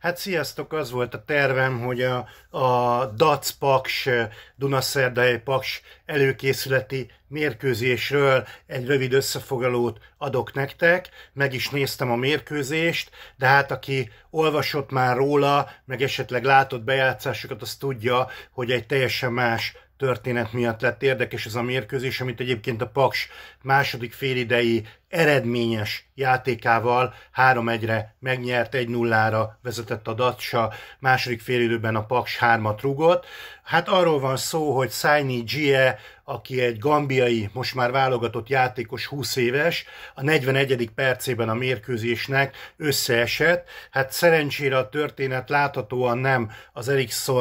Hát sziasztok, az volt a tervem, hogy a, a DAC Paks, Dunaszerdai Paks előkészületi mérkőzésről egy rövid összefoglalót adok nektek. Meg is néztem a mérkőzést, de hát aki olvasott már róla, meg esetleg látott bejátszásokat, az tudja, hogy egy teljesen más történet miatt lett érdekes ez a mérkőzés, amit egyébként a Paks második félidei eredményes játékával 3-1-re megnyert, 1-0-ra vezetett a Datsa, második félidőben a Paks 3-at rúgott. Hát arról van szó, hogy Szájni Gie, aki egy gambiai, most már válogatott játékos 20 éves, a 41. percében a mérkőzésnek összeesett. Hát szerencsére a történet láthatóan nem az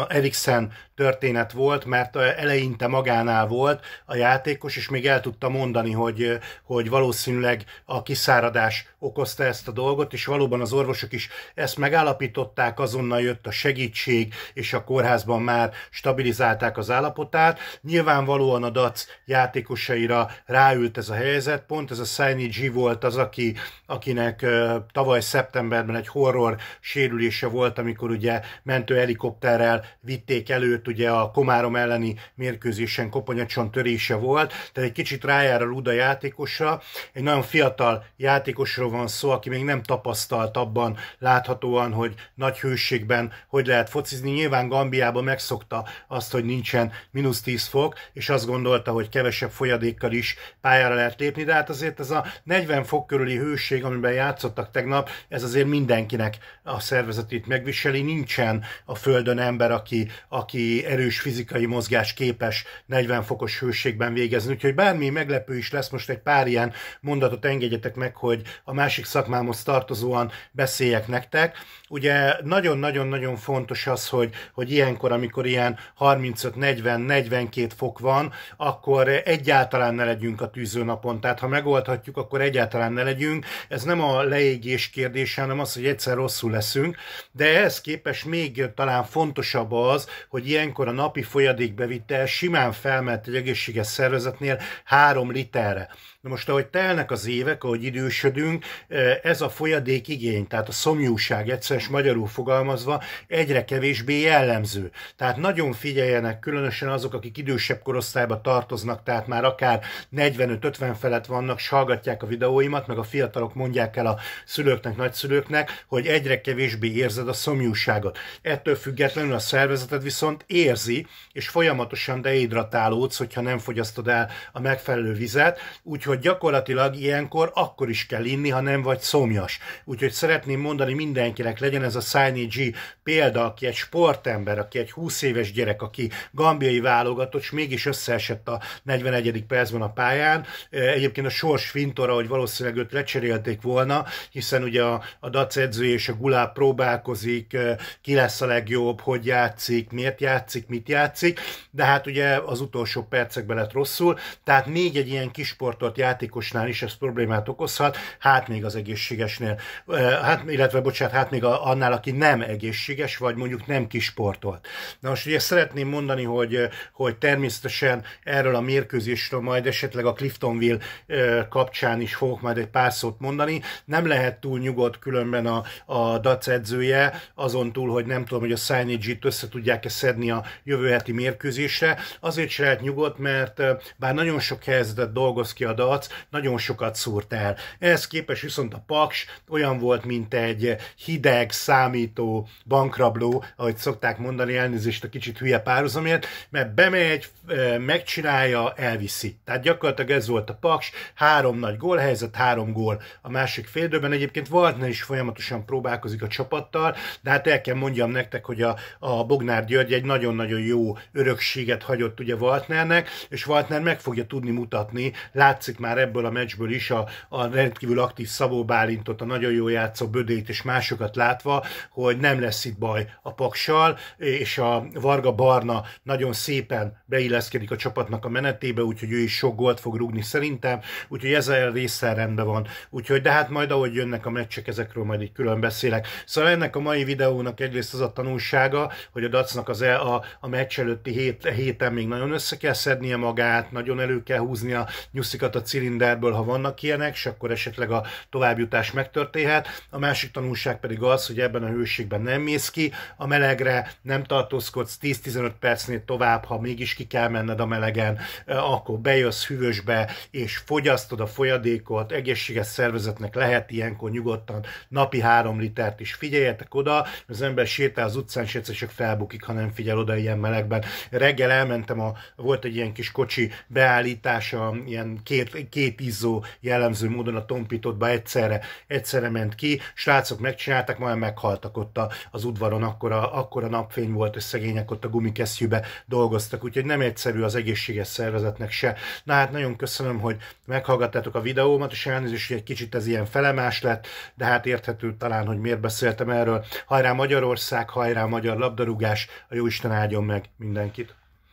Eriksen történet volt, mert eleinte magánál volt a játékos, és még el tudta mondani, hogy, hogy valószínűleg valószínűleg a kiszáradás okozta ezt a dolgot, és valóban az orvosok is ezt megállapították, azonnal jött a segítség, és a kórházban már stabilizálták az állapotát. Nyilvánvalóan a DAC játékosaira ráült ez a helyzet, pont ez a Saini G volt az, aki, akinek tavaly szeptemberben egy horror sérülése volt, amikor ugye mentő helikopterrel vitték előtt, ugye a Komárom elleni mérkőzésen koponyacson törése volt, tehát egy kicsit rájár a Luda játékosra, egy nagyon fiatal játékosról van szó, aki még nem tapasztalt abban láthatóan, hogy nagy hőségben hogy lehet focizni. Nyilván Gambiában megszokta azt, hogy nincsen mínusz 10 fok, és azt gondolta, hogy kevesebb folyadékkal is pályára lehet lépni, de hát azért ez a 40 fok körüli hőség, amiben játszottak tegnap, ez azért mindenkinek a szervezetét megviseli. Nincsen a földön ember, aki, aki erős fizikai mozgás képes 40 fokos hőségben végezni. Úgyhogy bármi meglepő is lesz most egy pár ilyen mondatot pillanatot engedjetek meg, hogy a másik szakmámhoz tartozóan beszéljek nektek. Ugye nagyon-nagyon-nagyon fontos az, hogy, hogy ilyenkor, amikor ilyen 35-40-42 fok van, akkor egyáltalán ne legyünk a tűzőnapon. Tehát ha megoldhatjuk, akkor egyáltalán ne legyünk. Ez nem a leégés kérdése, hanem az, hogy egyszer rosszul leszünk. De ehhez képest még talán fontosabb az, hogy ilyenkor a napi folyadékbevitel simán felment egy egészséges szervezetnél 3 literre. Na most, ahogy telnek az évek, ahogy idősödünk, e, ez a folyadék igény, tehát a szomjúság egyszerűen magyarul fogalmazva egyre kevésbé jellemző. Tehát nagyon figyeljenek, különösen azok, akik idősebb korosztályba tartoznak, tehát már akár 45-50 felett vannak, s hallgatják a videóimat, meg a fiatalok mondják el a szülőknek, nagyszülőknek, hogy egyre kevésbé érzed a szomjúságot. Ettől függetlenül a szervezeted viszont érzi, és folyamatosan dehidratálódsz, hogyha nem fogyasztod el a megfelelő vizet, úgyhogy gyakorlatilag ilyen ilyenkor, akkor is kell inni, ha nem vagy szomjas. Úgyhogy szeretném mondani mindenkinek, legyen ez a Szányi G példa, aki egy sportember, aki egy 20 éves gyerek, aki gambiai válogatott, és mégis összeesett a 41. percben a pályán. E, egyébként a sors fintora, hogy valószínűleg őt lecserélték volna, hiszen ugye a, a Dac edző és a Gulá próbálkozik, e, ki lesz a legjobb, hogy játszik, miért játszik, mit játszik, de hát ugye az utolsó percekben lett rosszul, tehát még egy ilyen kisportolt játékosnál is ezt problémát okozhat, hát még az egészségesnél, eh, hát, illetve bocsánat, hát még a, annál, aki nem egészséges, vagy mondjuk nem kisportolt. Na most ugye szeretném mondani, hogy, eh, hogy természetesen erről a mérkőzésről majd esetleg a Cliftonville eh, kapcsán is fogok majd egy pár szót mondani. Nem lehet túl nyugodt különben a, a DAC edzője, azon túl, hogy nem tudom, hogy a signage össze tudják-e szedni a jövő heti mérkőzésre. Azért se lehet nyugodt, mert bár nagyon sok helyzetet dolgoz ki a DAC, nagyon sokat sokat szúrt el. Ehhez képest viszont a Paks olyan volt, mint egy hideg, számító bankrabló, ahogy szokták mondani, elnézést a kicsit hülye párhuzamért, mert bemegy, e, megcsinálja, elviszi. Tehát gyakorlatilag ez volt a Paks, három nagy gól helyzet, három gól a másik félidőben. Egyébként Valtner is folyamatosan próbálkozik a csapattal, de hát el kell mondjam nektek, hogy a, a Bognár György egy nagyon-nagyon jó örökséget hagyott ugye Valtnernek, és Valtner meg fogja tudni mutatni, látszik már ebből a meccsből is a, a rendkívül aktív Szabó Bálintot, a nagyon jó játszó Bödét és másokat látva, hogy nem lesz itt baj a paksal, és a Varga Barna nagyon szépen beilleszkedik a csapatnak a menetébe, úgyhogy ő is sok gólt fog rúgni szerintem, úgyhogy ez a része rendben van. Úgyhogy, de hát majd ahogy jönnek a meccsek, ezekről majd egy külön beszélek. Szóval ennek a mai videónak egyrészt az a tanulsága, hogy a Dacnak az el, a, a meccs előtti hét, héten még nagyon össze kell szednie magát, nagyon elő kell húznia nyuszikat a cilinderből, ha vannak vannak ilyenek, és akkor esetleg a továbbjutás megtörténhet. A másik tanulság pedig az, hogy ebben a hőségben nem mész ki, a melegre nem tartózkodsz 10-15 percnél tovább, ha mégis ki kell menned a melegen, eh, akkor bejössz hűvösbe, és fogyasztod a folyadékot, egészséges szervezetnek lehet ilyenkor nyugodtan napi 3 litert is. Figyeljetek oda, az ember sétál az utcán, és csak felbukik, ha nem figyel oda ilyen melegben. Reggel elmentem, a, volt egy ilyen kis kocsi beállítása, ilyen két, két izzó jellemző módon a tompitotba egyszerre, egyszerre ment ki, srácok megcsinálták, majd meghaltak ott az udvaron, akkor a, akkor a napfény volt, és szegények ott a gumikesztyűbe dolgoztak, úgyhogy nem egyszerű az egészséges szervezetnek se. Na hát nagyon köszönöm, hogy meghallgattátok a videómat, és elnézést, hogy egy kicsit ez ilyen felemás lett, de hát érthető talán, hogy miért beszéltem erről. Hajrá Magyarország, hajrá magyar labdarúgás, a jó Isten áldjon meg mindenkit!